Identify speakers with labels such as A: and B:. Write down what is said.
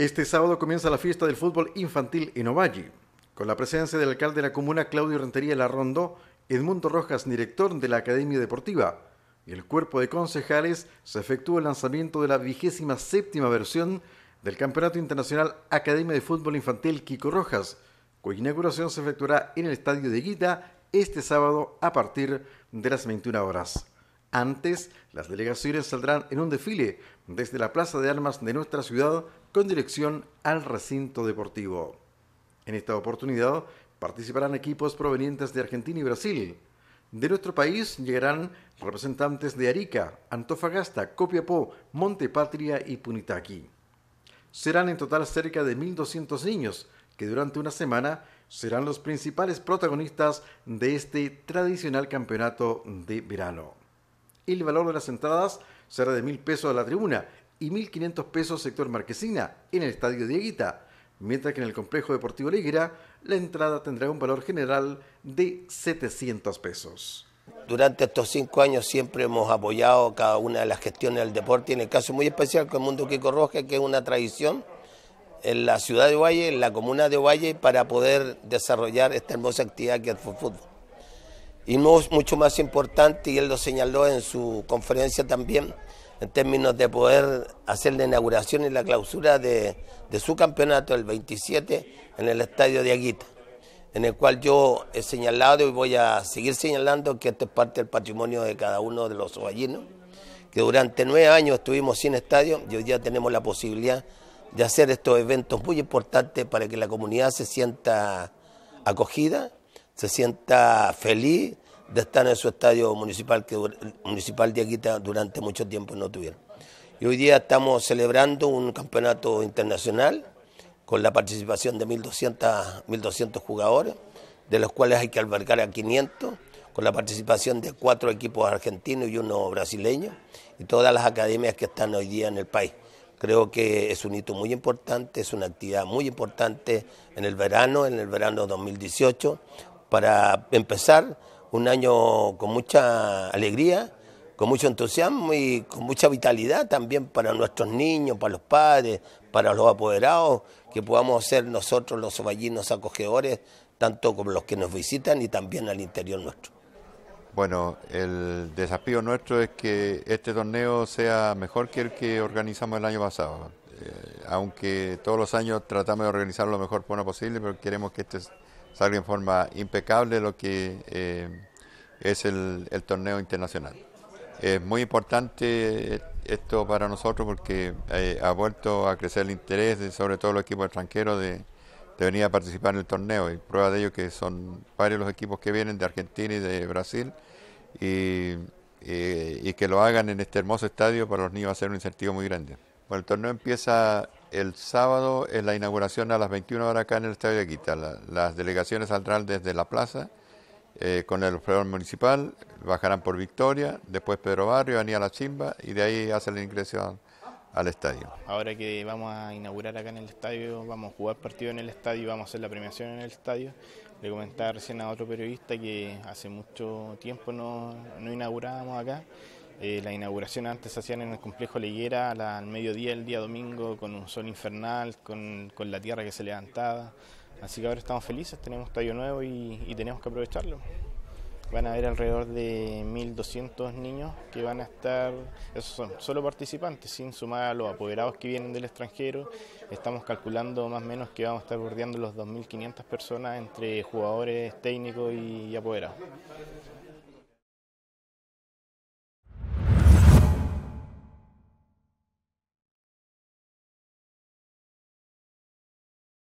A: Este sábado comienza
B: la fiesta del fútbol infantil en Ovalle, con la presencia del alcalde de la comuna Claudio Rentería Larrondo, Edmundo Rojas, director de la Academia Deportiva. Y el cuerpo de concejales se efectuó el lanzamiento de la vigésima séptima versión del Campeonato Internacional Academia de Fútbol Infantil Kiko Rojas, cuya inauguración se efectuará en el Estadio de Guita este sábado a partir de las 21 horas. Antes, las delegaciones saldrán en un desfile desde la Plaza de Armas de nuestra ciudad con dirección al recinto deportivo. En esta oportunidad participarán equipos provenientes de Argentina y Brasil. De nuestro país llegarán representantes de Arica, Antofagasta, Copiapó, Montepatria y Punitaqui. Serán en total cerca de 1.200 niños que durante una semana serán los principales protagonistas de este tradicional campeonato de verano. El valor de las entradas será de mil pesos a la tribuna y 1.500 pesos sector Marquesina en el Estadio Dieguita, mientras que en el Complejo Deportivo Ligera... la entrada tendrá un valor general de
A: 700 pesos. Durante estos cinco años siempre hemos apoyado cada una de las gestiones del deporte y en el caso muy especial con el Mundo Quico Roja, que es una tradición en la ciudad de Valle, en la comuna de Valle para poder desarrollar esta hermosa actividad que es el fútbol. Y mucho más importante, y él lo señaló en su conferencia también, en términos de poder hacer la inauguración y la clausura de, su campeonato el 27 en el estadio de Aguita, en el cual yo he señalado y voy a seguir señalando que esto es parte del patrimonio de cada uno de los oballinos que durante nueve años estuvimos sin estadio y hoy día tenemos la posibilidad de hacer estos eventos muy importantes para que la comunidad se sienta acogida, se sienta feliz de estar en su estadio municipal que municipal de Aguita durante mucho tiempo no tuvieron. Y hoy día estamos celebrando un campeonato internacional con la participación de 1.200, 1200 jugadores, de los cuales hay que albergar a 500, con la participación de cuatro equipos argentinos y uno brasileño, y todas las academias que están hoy día en el país. Creo que es un hito muy importante, es una actividad muy importante en el verano, en el verano 2018, para empezar un año con mucha alegría, con mucho entusiasmo y con mucha vitalidad también para nuestros niños, para los padres, para los apoderados, que podamos ser nosotros los soballinos acogedores, tanto como los que nos visitan y también al interior nuestro.
C: Bueno, el desafío nuestro es que este torneo sea mejor que el que organizamos el año pasado. Eh, aunque todos los años tratamos de organizar lo mejor posible, pero queremos que este sale en forma impecable lo que eh, es el, torneo internacional. Es muy importante esto para nosotros porque eh, ha vuelto a crecer el interés, sobre todo los equipos extranjeros, de, venir a participar en el torneo. Y prueba de ello que son varios los equipos que vienen de Argentina y de Brasil y, eh, y que lo hagan en este hermoso estadio para los niños va a ser un incentivo muy grande. Bueno, el torneo empieza el sábado es la inauguración a las 21 horas acá en el Estadio de Quita. las delegaciones saldrán desde la plaza eh, con el operador municipal, bajarán por Victoria, después Pedro Barrio, venía La Chimba y de ahí hacen la ingresión al estadio.
D: Ahora que vamos a inaugurar acá en el estadio, vamos a jugar partido en el estadio, vamos a hacer la premiación en el estadio. Le comentaba recién a otro periodista que hace mucho tiempo no, no inaugurábamos acá eh, la inauguración antes se hacían en el complejo Leguera al mediodía, el día domingo, con un sol infernal, con, la tierra que se levantaba. Así que ahora estamos felices, tenemos tallo nuevo y, y tenemos que aprovecharlo. Van a haber alrededor de 1.200 niños que van a estar, esos son solo participantes, sin sumar a los apoderados que vienen del extranjero. Estamos calculando más o menos que vamos a estar bordeando los 2.500 personas entre jugadores, técnicos y apoderados.